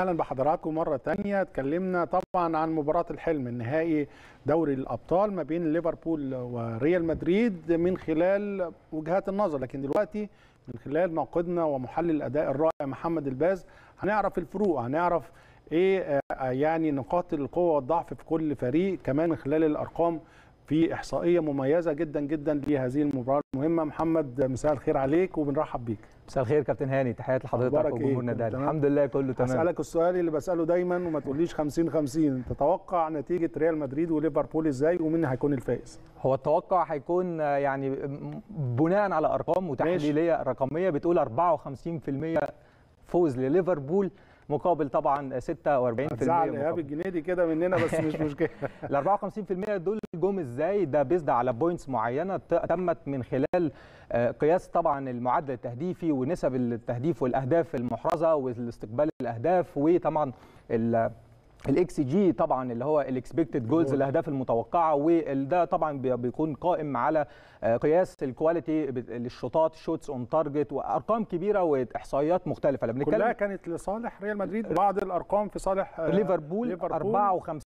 اهلا بحضراتكم مره تانية اتكلمنا طبعا عن مباراه الحلم النهائي دوري الابطال ما بين ليفربول وريال مدريد من خلال وجهات النظر لكن دلوقتي من خلال ناقدنا ومحلل الاداء الرائع محمد الباز هنعرف الفروق هنعرف ايه آه، يعني نقاط القوه والضعف في كل فريق كمان من خلال الارقام في احصائيه مميزه جدا جدا لهذه المباراه المهمه محمد مساء الخير عليك وبنرحب بيك مساء الخير كابتن هاني تحيات لحضرتك وجمهور إيه؟ ده الحمد لله كله تمام هسألك السؤال اللي بسأله دايما وما تقوليش 50 50 تتوقع نتيجة ريال مدريد وليفربول ازاي ومين هيكون الفائز هو التوقع هيكون آه، يعني بناء على ارقام وتحليليه رقميه بتقول 54% فوز لليفربول مقابل طبعا 46% هتزعل الجنيدي كده مننا بس مش مشكله ال 54% دول جم ازاي ده بيزد على بوينتس معينه تمت من خلال آه، قياس طبعا المعدل التهديفي ونسب التهديف والاهداف المحرزه واستقبال الاهداف وطبعا الاكس جي طبعا اللي هو الاكسبكتد جولز الاهداف المتوقعه وده طبعا بيكون قائم على آه، قياس الكواليتي للشوطات شوتس اون تارجت وارقام كبيره واحصائيات مختلفه لما بنتكلم كلها كانت لصالح ريال مدريد بعض الارقام في صالح آه، ليفربول, ليفربول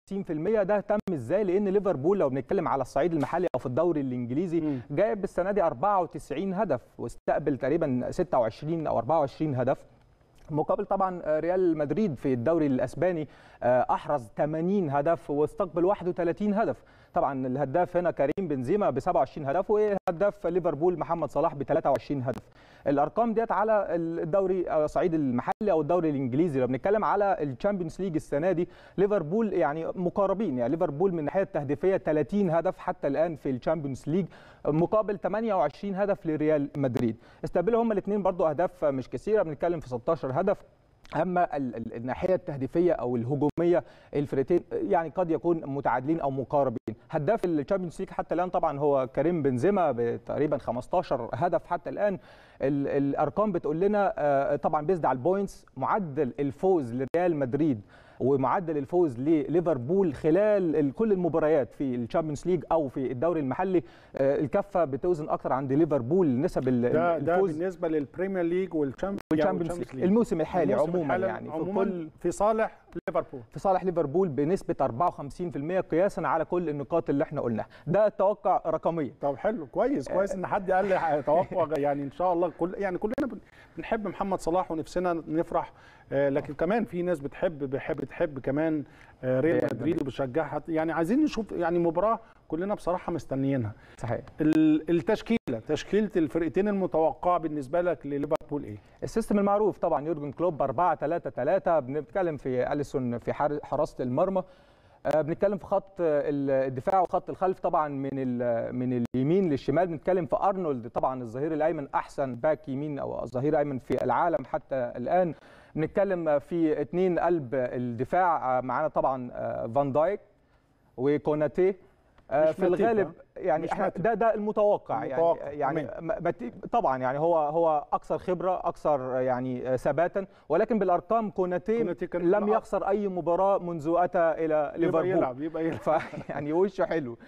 54% ده تم ازاي لان ليفربول لو بنتكلم على الصعيد المحلي او في الدوري الانجليزي جايب السنه دي 94 هدف واستقبل تقريبا 26 او 24 هدف مقابل طبعا آه، ريال مدريد في الدوري الاسباني آه، احرز 80 هدف واستقبل 31 هدف طبعا الهداف هنا كريم بنزيما ب 27 هدف وهداف ليفربول محمد صلاح ب 23 هدف الارقام ديت على الدوري آه، صعيد المحلي او الدوري الانجليزي لو بنتكلم على الشامبيونز ليج السنه دي ليفربول يعني مقاربين يعني ليفربول من الناحيه التهديفيه 30 هدف حتى الان في الشامبيونز ليج مقابل 28 هدف لريال مدريد استقبلوا هم الاثنين برضو اهداف مش كثيره بنتكلم في 16 هدف اما الناحيه التهديفيه او الهجوميه الفرقتين يعني قد يكون متعادلين او مقاربين هداف الشامبيونز ليج حتى الان طبعا هو كريم بنزيما بتقريبا 15 هدف حتى الان الارقام بتقول لنا آه، طبعا بيزد على البوينتس معدل الفوز لريال مدريد ومعدل الفوز لليفربول خلال كل المباريات في الشامبيونز ليج او في الدوري المحلي آه، الكفه بتوزن اكتر عند ليفربول نسب الفوز ده ده بالنسبه للبريمير ليج والشامبيونز ليج الموسم الحالي الموسم عموما يعني عموما في, كل في صالح ليفربول في صالح ليفربول بنسبه 54% قياسا على كل النقاط اللي احنا قلناها ده التوقع رقميا طب حلو كويس كويس آه، ان حد قال لي توقع يعني ان شاء الله كل يعني كلنا بنحب محمد صلاح ونفسنا نفرح آه، لكن كمان في ناس بتحب بتحب تحب كمان آه، ريال مدريد وبتشجعها يعني عايزين نشوف يعني مباراه كلنا بصراحه مستنيينها صحيح التشكيله تشكيله الفرقتين المتوقعه بالنسبه لك لليفربول ايه السيستم المعروف طبعا يورجن كلوب 4 3 3 بنتكلم في اليسون في حراسه المرمى آه، بنتكلم في خط آه، الدفاع وخط الخلف طبعا من من اليمين للشمال بنتكلم في ارنولد طبعا الظهير الايمن احسن باك يمين او الظهير الايمن في العالم حتى الان بنتكلم في اثنين قلب الدفاع آه، معانا طبعا فان دايك وكوناتي آه، في الغالب آه. يعني احنا ده ده المتوقع, يعني. المتوقع. يعني يعني طبعا يعني هو هو اكثر خبره اكثر يعني آه، ثباتا ولكن بالارقام كوناتي لم يخسر اي مباراه منذ اتى الى ليفربول يبقى يلعب يبقى يلعب يعني وشه حلو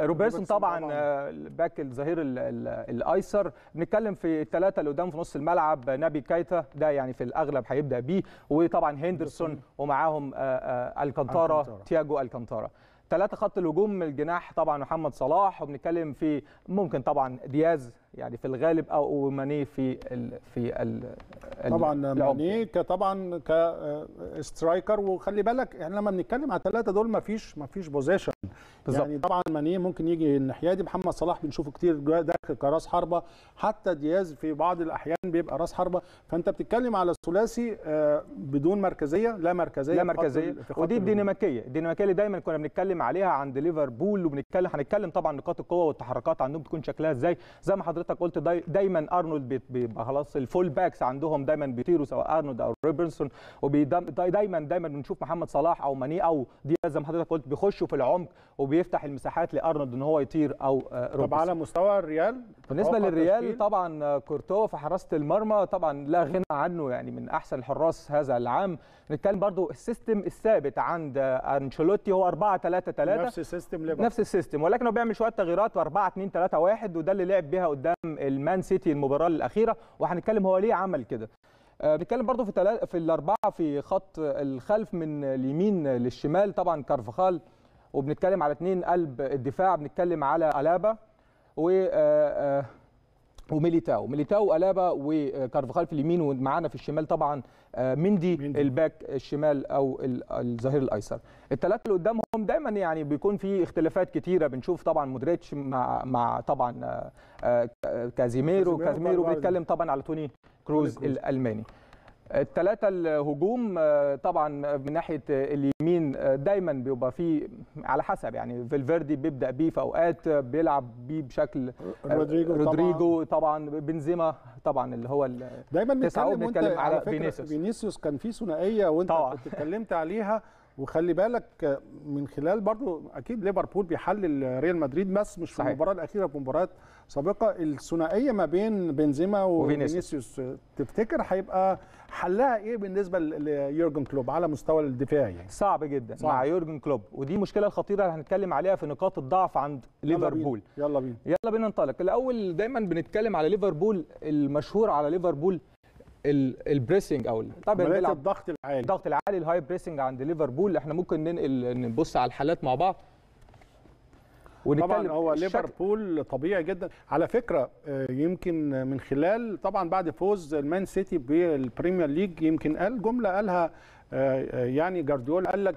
روبرتسون طبعا الباك الظهير الايسر بنتكلم في الثلاثه اللي قدام في نص الملعب نبي كايتا ده يعني في الاغلب هيبدا بيه وطبعا هندرسون ومعاهم الكانتارا تياجو الكانتارا ثلاثه خط الهجوم الجناح طبعا محمد صلاح وبنتكلم في ممكن طبعا دياز يعني في الغالب او ماني في الـ في الـ طبعا ماني طبعا كسترايكر وخلي بالك احنا لما بنتكلم على الثلاثه دول ما فيش ما فيش بوزيشن بالزبط. يعني طبعا ماني ممكن يجي الناحيه دي محمد صلاح بنشوفه كتير داخل كراس حربه حتى دياز في بعض الاحيان بيبقى راس حربه فانت بتتكلم على ثلاثي آه، بدون مركزيه لا مركزيه لا مركزيه في خط ودي الديناميكيه الديناميكيه اللي دايما كنا بنتكلم عليها عند ليفربول وبنتكلم هنتكلم طبعا نقاط القوه والتحركات عندهم تكون شكلها ازاي زي ما حضرتك حضرتك قلت دايما ارنولد بيبقى خلاص الفول باكس عندهم دايما بيطيروا سواء ارنولد او روبرتسون ودايما دايما بنشوف محمد صلاح او ماني او دياز زي ما حضرتك قلت بيخشوا في العمق وبيفتح المساحات لارنولد ان هو يطير او آه، روبرتسون طب على مستوى الريال بالنسبه للريال طبعا آه، كورتوا في حراسه المرمى طبعا لا غنى عنه يعني من احسن الحراس هذا العام نتكلم برضو السيستم الثابت عند آه، انشيلوتي هو 4 3 3 نفس السيستم ليفربول نفس السيستم ولكن هو بيعمل شويه تغييرات و 4 2 3 1 وده اللي لعب بيها قدام المان سيتي المباراه الاخيره وهنتكلم هو ليه عمل كده آه، بنتكلم برضو في تلات في الاربعه في خط الخلف من اليمين للشمال طبعا كارفخال وبنتكلم على اثنين قلب الدفاع بنتكلم على الابا و آه، آه، وميليتاو ميليتاو الابا وكارفخال في اليمين ومعانا في الشمال طبعا آه، مندي, مندي. الباك الشمال او الظهير الايسر الثلاثه اللي قدامهم دايما يعني بيكون في اختلافات كتيره بنشوف طبعا مودريتش مع مع طبعا آه، آه، كازيميرو كازيميرو بيتكلم طبعا على توني كروز الالماني الثلاثة الهجوم آه، طبعا من ناحية اليمين آه، دايما بيبقى فيه على حسب يعني فيلفيردي بيبدأ بيه في أوقات بيلعب بيه بشكل رودريجو, آه، رودريجو طبعا, طبعا بنزيما طبعا اللي هو دايما بنتكلم على, على فينيسيوس فينيسيوس كان في ثنائية وأنت كنت اتكلمت عليها وخلي بالك من خلال برضو اكيد ليفربول بيحلل ريال مدريد بس مش في المباراه الاخيره في مباراه سابقه الثنائيه ما بين بنزيما وفينيسيوس تفتكر هيبقى حلها ايه بالنسبه ليورجن كلوب على مستوى الدفاع يعني صعب جدا صعب. مع يورجن كلوب ودي مشكله الخطيره اللي هنتكلم عليها في نقاط الضعف عند ليفربول يلا بينا يلا بينا ننطلق الاول دايما بنتكلم على ليفربول المشهور على ليفربول البريسنج او طبعا الضغط العالي الضغط العالي الهاي بريسنج عند ليفربول احنا ممكن ننقل نبص على الحالات مع بعض ونتكلم طبعا هو ليفربول طبيعي جدا على فكره آه، يمكن من خلال طبعا بعد فوز المان سيتي بالبريمير ليج يمكن قال جمله قالها آه، آه، يعني جارديولا قال لك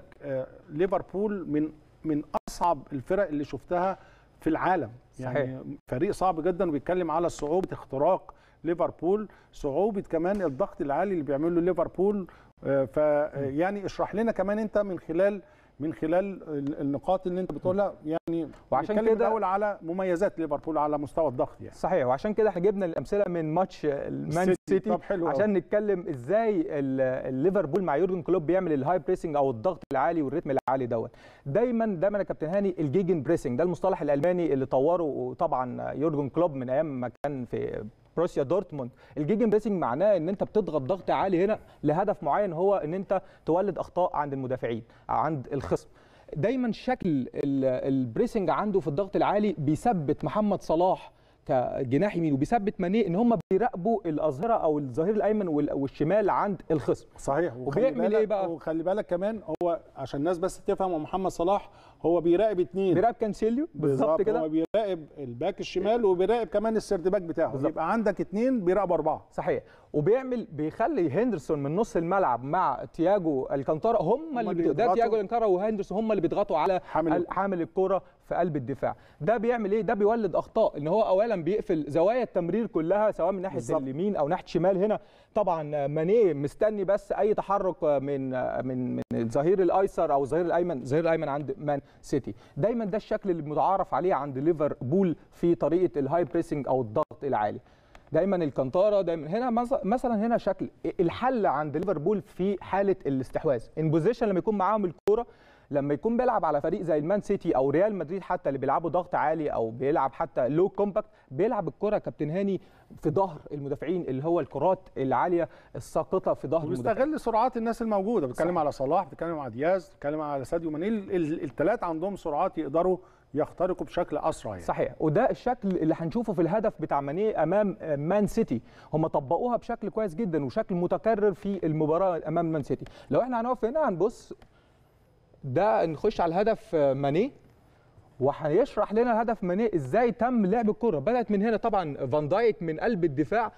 ليفربول من من اصعب الفرق اللي شفتها في العالم يعني صحيح. فريق صعب جدا وبيتكلم على صعوبه اختراق ليفربول صعوبه كمان الضغط العالي اللي بيعمله ليفربول آه، فيعني آه، اشرح لنا كمان انت من خلال من خلال النقاط اللي انت بتقولها يعني وعشان كده الاول على مميزات ليفربول على مستوى الضغط يعني صحيح وعشان كده احنا جبنا الامثله من ماتش المان سيتي عشان نتكلم ازاي الليفربول مع يورجن كلوب بيعمل الهاي بريسنج او الضغط العالي والريتم العالي دوت دايما دايما يا كابتن هاني الجيجن بريسنج ده المصطلح الالماني اللي طوره طبعا يورجن كلوب من ايام ما كان في بروسيا دورتموند الجيجن بريسنج معناه ان انت بتضغط ضغط عالي هنا لهدف معين هو ان انت تولد اخطاء عند المدافعين عند الخصم دايما شكل البريسنج عنده في الضغط العالي بيثبت محمد صلاح كجناح يمين وبيثبت ماني ان هم بيراقبوا الاظهره او الظهير الايمن والشمال عند الخصم صحيح وبيعمل ايه بقى وخلي بالك كمان هو عشان الناس بس تفهم محمد صلاح هو بيراقب اثنين بيراقب كانسيليو بالظبط كده هو بيراقب الباك الشمال وبيراقب كمان السيرت باك بتاعه بالزبط. يبقى عندك اثنين بيراقبوا اربعه صحيح وبيعمل بيخلي هندرسون من نص الملعب مع تياجو الكانتارا هم اللي ده تياجو الكانتارا وهندرسون هم اللي بيضغطوا على حامل, حامل الكوره في قلب الدفاع ده بيعمل ايه ده بيولد اخطاء ان هو اولا بيقفل زوايا التمرير كلها سواء من ناحيه اليمين او ناحيه الشمال هنا طبعا ماني مستني بس اي تحرك من من من الظهير الايسر او الظهير الايمن الظهير الايمن عند مان سيتي دايما ده الشكل اللي متعارف عليه عند ليفربول في طريقه الهاي بريسنج او الضغط العالي دايما الكنتاره دايما هنا مثلا هنا شكل الحل عند ليفربول في حاله الاستحواذ ان بوزيشن لما يكون معاهم الكوره لما يكون بيلعب على فريق زي المان سيتي او ريال مدريد حتى اللي بيلعبوا ضغط عالي او بيلعب حتى لو كومباكت بيلعب الكره كابتن هاني في ظهر المدافعين اللي هو الكرات العاليه الساقطه في ظهر وبيستغل سرعات الناس الموجوده بتكلم على صلاح بتكلم على دياز بتكلم على ساديو ماني الثلاث عندهم سرعات يقدروا يخترقوا بشكل اسرع يعني. صحيح وده الشكل اللي هنشوفه في الهدف بتاع مانيه امام مان سيتي هم طبقوها بشكل كويس جدا وشكل متكرر في المباراه امام مان سيتي لو احنا هنقف هنا هنبص ده نخش على الهدف آه، ماني وهيشرح لنا الهدف ماني ازاي تم لعب الكره بدات من هنا طبعا فان دايك من قلب الدفاع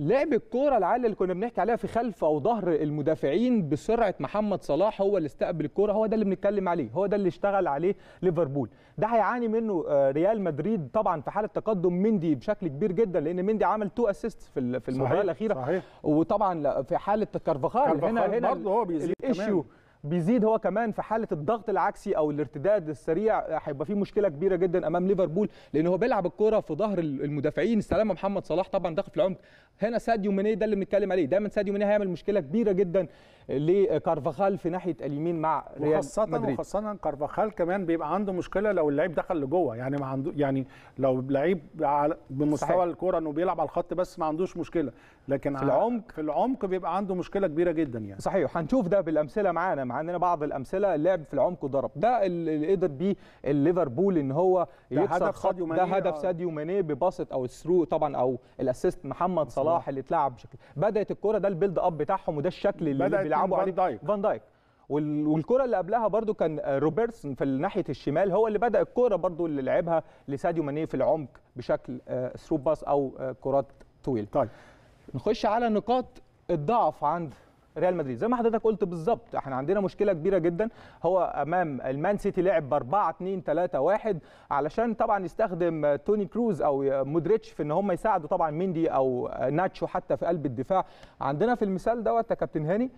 لعب الكوره العاليه اللي كنا بنحكي عليها في خلف او ظهر المدافعين بسرعه محمد صلاح هو اللي استقبل الكوره هو ده اللي بنتكلم عليه هو ده اللي اشتغل عليه ليفربول ده هيعاني منه آه، ريال مدريد طبعا في حاله تقدم مندي بشكل كبير جدا لان مندي عمل تو اسيست في في المباراه الاخيره صحيح. وطبعا في حاله كارفاخال هنا هنا الاشيو بيزيد هو كمان في حاله الضغط العكسي او الارتداد السريع هيبقى في مشكله كبيره جدا امام ليفربول لان هو بيلعب الكوره في ظهر المدافعين سلامه محمد صلاح طبعا داخل في العمق هنا ساديو ماني ده اللي بنتكلم عليه دايما ساديو ماني هيعمل مشكله كبيره جدا لكارفاخال في ناحيه اليمين مع ريال وخاصة مدريد وخاصة كارفاخال كمان بيبقى عنده مشكلة لو اللعيب دخل لجوه يعني ما عنده يعني لو لعيب بمستوى الكوره انه بيلعب على الخط بس ما عندوش مشكلة لكن في العمق في العمق بيبقى عنده مشكله كبيره جدا يعني صحيح هنشوف ده بالامثله معانا مع اننا بعض الامثله اللعب في العمق ضرب ده اللي قدر بيه الليفربول ان هو يكسر هدف ساديو ماني ده هدف آه. ساديو ماني بباصت او الثرو طبعا او الاسيست محمد صلاح, صلاح اللي اتلعب بشكل بدات الكوره ده البيلد اب بتاعهم وده الشكل اللي, اللي بيلعبوا عليه فان دايك فان دايك والكره اللي قبلها برضو كان روبرتسون في ناحيه الشمال هو اللي بدا الكره برضو اللي لعبها لساديو ماني في العمق بشكل ثرو آه، باس او آه، كرات طويله طيب نخش على نقاط الضعف عند ريال مدريد زي ما حضرتك قلت بالظبط احنا عندنا مشكله كبيره جدا هو امام المان سيتي لعب ب 4 2 3 1 علشان طبعا يستخدم توني كروز او مودريتش في ان هم يساعدوا طبعا ميندي او ناتشو حتى في قلب الدفاع عندنا في المثال دوت يا كابتن هاني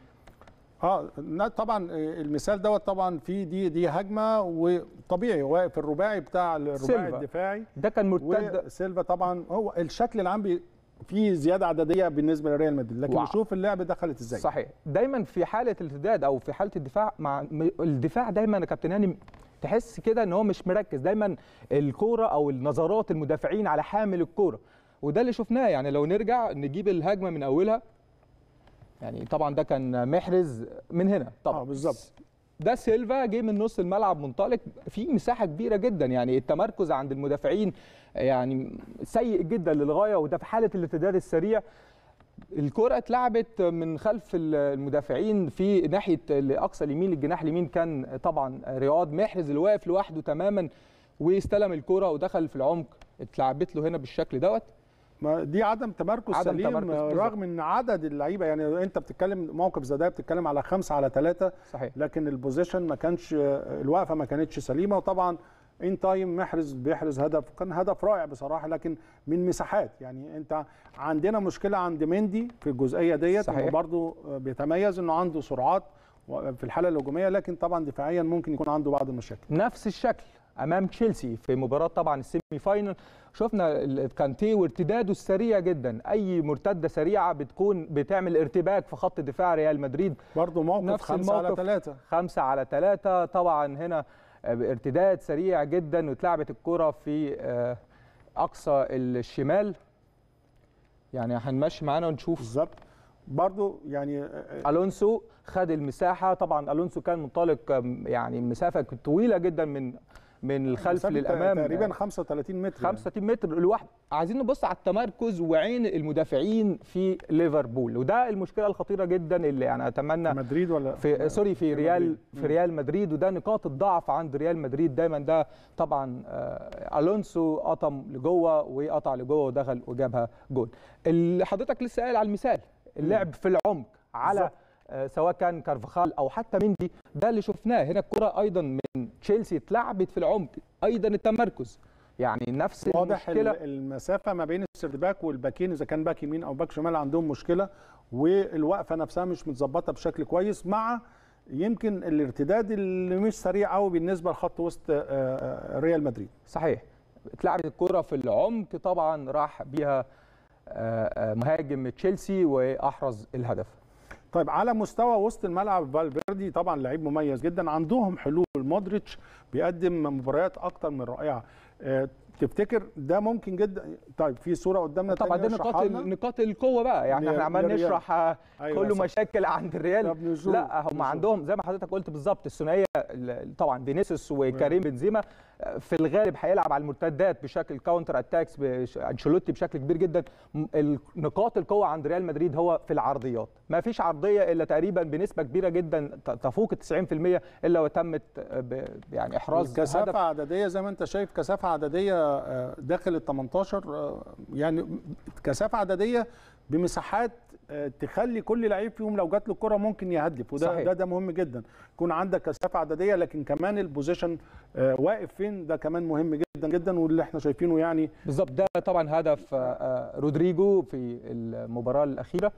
اه طبعا المثال دوت طبعا في دي دي هجمه وطبيعي واقف الرباعي بتاع الرباعي سيلفا. الدفاعي ده كان مرتد سيلفا طبعا هو الشكل العام في زياده عدديه بالنسبه لريال مدريد لكن نشوف اللعب دخلت ازاي صحيح دايما في حاله الارتداد او في حاله الدفاع مع الدفاع دايما يا كابتن هاني تحس كده ان هو مش مركز دايما الكوره او النظرات المدافعين على حامل الكوره وده اللي شفناه يعني لو نرجع نجيب الهجمه من اولها يعني طبعا ده كان محرز من هنا طبعا اه بالظبط ده سيلفا جه من نص الملعب منطلق في مساحه كبيره جدا يعني التمركز عند المدافعين يعني سيء جدا للغايه وده في حاله الارتداد السريع الكرة اتلعبت من خلف المدافعين في ناحية الأقصى اليمين الجناح اليمين كان طبعا رياض محرز اللي واقف لوحده تماما واستلم الكرة ودخل في العمق اتلعبت له هنا بالشكل دوت ما دي عدم تمركز عدم سليم تمركز آه، رغم ان عدد اللعيبه يعني انت بتتكلم موقف زي ده بتتكلم على خمسه على ثلاثه صحيح لكن البوزيشن ما كانش آه، الوقفه ما كانتش سليمه وطبعا ان تايم محرز بيحرز هدف كان هدف رائع بصراحه لكن من مساحات يعني انت عندنا مشكله عند مندي في الجزئيه ديت صحيح برضه آه، بيتميز انه عنده سرعات في الحاله الهجوميه لكن طبعا دفاعيا ممكن يكون عنده بعض المشاكل نفس الشكل امام تشيلسي في مباراه طبعا السيمي فاينل شفنا كانتي وارتداده السريع جدا اي مرتده سريعه بتكون بتعمل ارتباك في خط دفاع ريال مدريد برضه موقف نفس خمسة الموقف على ثلاثة خمسة على ثلاثة طبعا هنا ارتداد سريع جدا واتلعبت الكرة في آه، اقصى الشمال يعني هنمشي معانا ونشوف بالظبط برضه يعني آه، آه، الونسو خد المساحه طبعا الونسو كان منطلق يعني مسافه طويله جدا من من آه، الخلف للامام تقريبا 35 متر 35 يعني. متر لوحده عايزين نبص على التمركز وعين المدافعين في ليفربول وده المشكله الخطيره جدا اللي انا اتمنى مدريد ولا في سوري في ريال في ريال مدريد وده نقاط الضعف عند ريال مدريد دايما ده طبعا آه، الونسو قطم لجوه وقطع لجوه ودخل وجابها جول اللي حضرتك لسه قايل على المثال اللعب في العمق على بالزبط. آه، سواء كان كارفخال او حتى مندي ده اللي شفناه هنا الكره ايضا من تشيلسي اتلعبت في العمق ايضا التمركز يعني نفس واضح المشكله واضح المسافه ما بين السيرد باك والباكين اذا كان باك يمين او باك شمال عندهم مشكله والوقفه نفسها مش متظبطه بشكل كويس مع يمكن الارتداد اللي مش سريع قوي بالنسبه لخط وسط آه، آه، ريال مدريد صحيح اتلعبت الكره في العمق طبعا راح بيها آه، مهاجم تشيلسي واحرز الهدف طيب على مستوى وسط الملعب فالفيردي طبعا لعيب مميز جدا عندهم حلول مودريتش بيقدم مباريات اكتر من رائعه آه، تفتكر ده ممكن جدا طيب في صوره قدامنا طبعا ده نقاط نقاط القوه بقى يعني احنا عمال نشرح آه، أيوة كله صح. مشاكل عند الريال لا هم عندهم زي ما حضرتك قلت بالظبط الثنائيه طبعا فينيسيوس أيوة. وكريم بنزيما آه، في الغالب هيلعب على المرتدات بشكل كاونتر اتاكس انشيلوتي بشكل كبير جدا نقاط القوه عند ريال مدريد هو في العرضيات ما فيش عرضيه الا تقريبا بنسبه كبيره جدا تفوق ال 90% الا وتمت يعني احراز كثافه عدديه زي ما انت شايف كثافه عدديه آه، داخل ال 18 آه، يعني كثافه عدديه بمساحات آه، تخلي كل لعيب فيهم لو جات له الكره ممكن يهدف وده صحيح. ده ده مهم جدا يكون عندك كثافه عدديه لكن كمان البوزيشن واقف فين ده كمان مهم جدا جدا واللي احنا شايفينه يعني بالظبط ده طبعا هدف رودريجو في المباراه الاخيره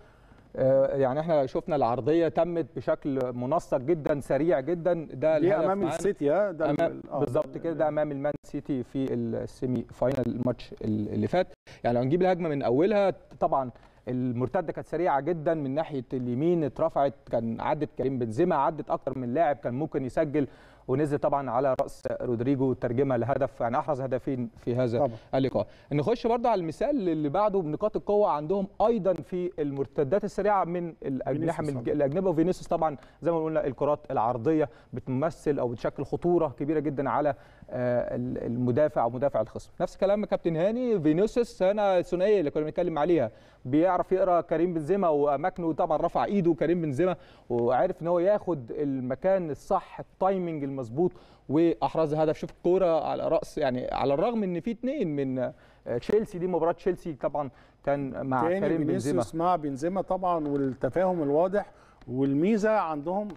آه، يعني احنا شفنا العرضيه تمت بشكل منسق جدا سريع جدا ده دي امام السيتي آه، ده آه. بالظبط كده ده امام المان سيتي في السيمي فاينل الماتش اللي فات يعني لو هنجيب الهجمه من اولها طبعا المرتده كانت سريعه جدا من ناحيه اليمين اترفعت كان عدت كريم بنزيما عدت اكتر من لاعب كان ممكن يسجل ونزل طبعا على راس رودريجو ترجمه لهدف يعني احرز هدفين في هذا طبعا. اللقاء نخش برده على المثال اللي بعده بنقاط القوه عندهم ايضا في المرتدات السريعه من الاجنحه من الاجنبه وفينيسيوس طبعا زي ما قلنا الكرات العرضيه بتمثل او بتشكل خطوره كبيره جدا على آه، المدافع او مدافع الخصم نفس كلام كابتن هاني فينيسيوس هنا الثنائيه اللي كنا بنتكلم عليها بيعرف يقرا كريم بنزيما واماكنه طبعا رفع ايده كريم بنزيما وعارف ان هو ياخد المكان الصح التايمنج المظبوط واحرز هدف شوف الكوره على راس يعني على الرغم ان في اثنين من آه، تشيلسي دي مباراه تشيلسي طبعا كان مع كريم بنزيما مع بنزيما طبعا والتفاهم الواضح والميزه عندهم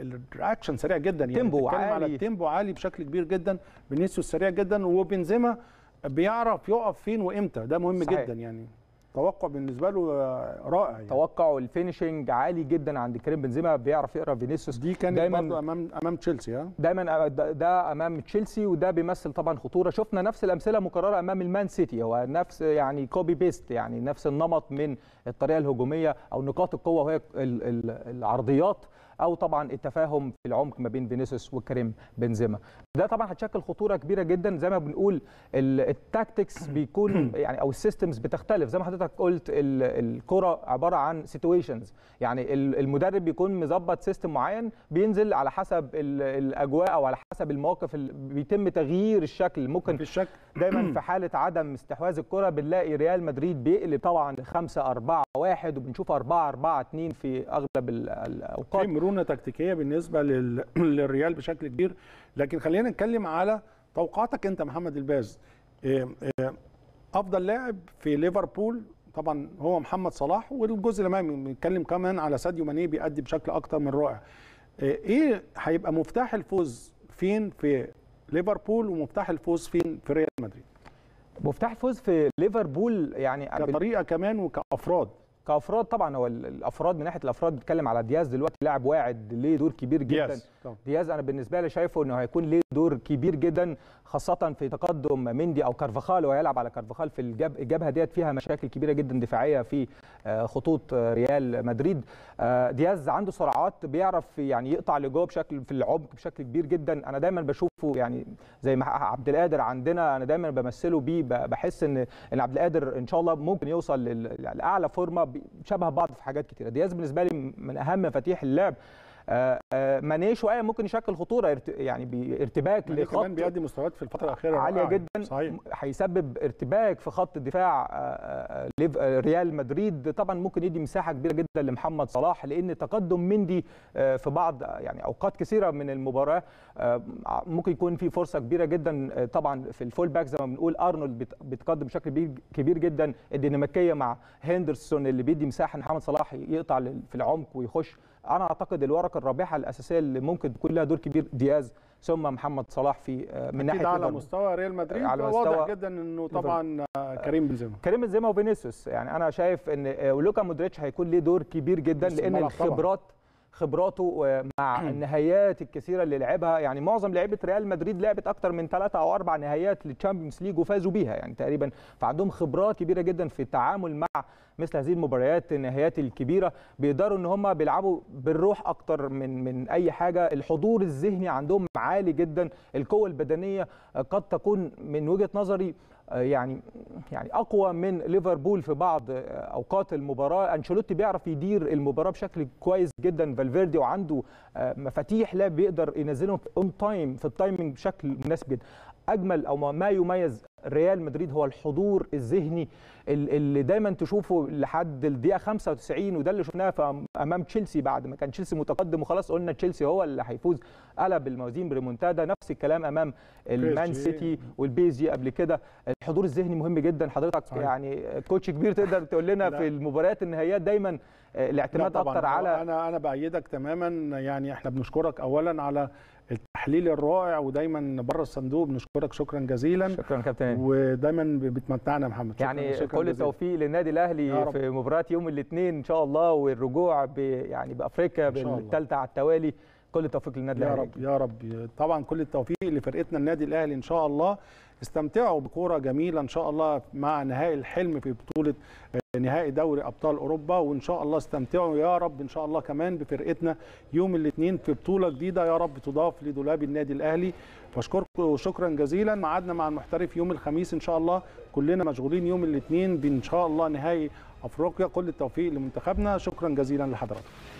الرياكشن سريع جدا يعني تيمبو عالي على التيمبو عالي بشكل كبير جدا فينيسيوس سريع جدا وبنزيما بيعرف يقف فين وامتى ده مهم صحيح. جدا يعني توقع بالنسبه له آه، رائع يعني. توقع الفينشنج عالي جدا عند كريم بنزيما بيعرف يقرا فينيسيوس دي كانت دايما برضه امام امام تشيلسي ها دايما آه، ده امام تشيلسي وده بيمثل طبعا خطوره شفنا نفس الامثله مكرره امام المان سيتي هو نفس يعني كوبي بيست يعني نفس النمط من الطريقه الهجوميه او نقاط القوه وهي العرضيات او طبعا التفاهم في العمق ما بين فينيسيوس وكريم بنزيما ده طبعا هتشكل خطوره كبيره جدا زي ما بنقول التاكتكس بيكون يعني او السيستمز بتختلف زي ما حضرتك قلت الكره عباره عن سيتويشنز يعني المدرب بيكون مظبط سيستم معين بينزل على حسب الاجواء او على حسب المواقف اللي بيتم تغيير الشكل ممكن في الشكل دايما في حاله عدم استحواذ الكره بنلاقي ريال مدريد بيقلب طبعا 5 4 1 وبنشوف 4 4 2 في اغلب الاوقات مرونه تكتيكيه بالنسبه للريال بشكل كبير لكن خلينا نتكلم على توقعاتك انت محمد الباز آه، آه، افضل لاعب في ليفربول طبعا هو محمد صلاح والجزء الامامي بنتكلم كمان على ساديو ماني بيأدي بشكل اكتر من رائع آه، ايه هيبقى مفتاح الفوز فين في ليفربول ومفتاح الفوز فين في ريال مدريد مفتاح الفوز في ليفربول يعني كطريقه كمان وكافراد كافراد طبعا هو الافراد من ناحيه الافراد بنتكلم على دياز دلوقتي لاعب واعد ليه دور كبير جدا دياز, دياز انا بالنسبه لي شايفه انه هيكون ليه دور كبير جدا خاصه في تقدم مندي او كارفاخال وهيلعب على كارفاخال في الجبهه ديت فيها مشاكل كبيره جدا دفاعيه في آه، خطوط آه، ريال مدريد آه، دياز عنده سرعات بيعرف يعني يقطع لجوه بشكل في العمق بشكل كبير جدا انا دايما بشوفه يعني زي ما عبد القادر عندنا انا دايما بمثله بيه بحس ان عبد القادر ان شاء الله ممكن يوصل لاعلى فورمه شبه بعض في حاجات كتيره دياز بالنسبه لي من اهم مفاتيح اللعب آه، آه، ماني شويه ممكن يشكل خطوره يعني بارتباك لخط كمان بيقدم مستويات في الفتره الاخيره عاليه آه، جدا هيسبب ارتباك في خط الدفاع ريال مدريد طبعا ممكن يدي مساحه كبيره جدا لمحمد صلاح لان تقدم مندي في بعض يعني اوقات كثيره من المباراه ممكن يكون في فرصه كبيره جدا طبعا في الفول باك زي ما بنقول ارنولد بيتقدم بشكل كبير جدا الديناميكيه مع هندرسون اللي بيدي مساحه لمحمد صلاح يقطع في العمق ويخش انا اعتقد الورقه الرابحه الاساسيه اللي ممكن تكون لها دور كبير دياز ثم محمد صلاح في آه، من ناحيه على مستوى ريال مدريد على مستوى واضح جدا انه طبعا آه، كريم بنزيما كريم بنزيما وفينيسيوس يعني انا شايف ان آه، لوكا مودريتش هيكون ليه دور كبير جدا لان الخبرات طبعا. خبراته مع النهايات الكثيره اللي لعبها يعني معظم لعيبه ريال مدريد لعبت اكتر من ثلاثة او اربع نهايات للتشامبيونز ليج وفازوا بيها يعني تقريبا فعندهم خبرات كبيره جدا في التعامل مع مثل هذه المباريات النهايات الكبيره بيقدروا ان هم بيلعبوا بالروح اكتر من من اي حاجه الحضور الذهني عندهم عالي جدا القوه البدنيه قد تكون من وجهه نظري آه، يعني يعني اقوى من ليفربول في بعض آه، اوقات المباراه انشيلوتي بيعرف يدير المباراه بشكل كويس جدا فالفيردي وعنده آه، مفاتيح لا بيقدر ينزلهم اون تايم في التايمنج بشكل مناسب جدا اجمل او ما يميز ريال مدريد هو الحضور الذهني اللي دايما تشوفه لحد الدقيقه 95 وده اللي شفناه امام تشيلسي بعد ما كان تشيلسي متقدم وخلاص قلنا تشيلسي هو اللي هيفوز قلب الموازين بريمونتادا نفس الكلام امام المان سيتي والبيزي قبل كده الحضور الذهني مهم جدا حضرتك صحيح. يعني كوتش كبير تقدر تقول لنا في المباريات النهائيات دايما آه، الاعتماد اكتر على انا انا بايدك تماما يعني احنا بنشكرك اولا على التحليل الرائع ودايما بره الصندوق بنشكرك شكرا جزيلا شكرا كابتن ودايما بتمتعنا محمد يعني شكرا كل التوفيق للنادي الاهلي في مباراه يوم الاثنين ان شاء الله والرجوع يعني بافريقيا بالثالثه على التوالي كل التوفيق للنادي الاهلي يا رب يا رب طبعا كل التوفيق لفرقتنا النادي الاهلي ان شاء الله استمتعوا بكوره جميله ان شاء الله مع نهائي الحلم في بطوله آه، نهائي دوري ابطال اوروبا وان شاء الله استمتعوا يا رب ان شاء الله كمان بفرقتنا يوم الاثنين في بطوله جديده يا رب تضاف لدولاب النادي الاهلي بشكركم شكرا جزيلا ميعادنا مع المحترف يوم الخميس ان شاء الله كلنا مشغولين يوم الاثنين بان شاء الله نهائي افريقيا كل التوفيق لمنتخبنا شكرا جزيلا لحضراتكم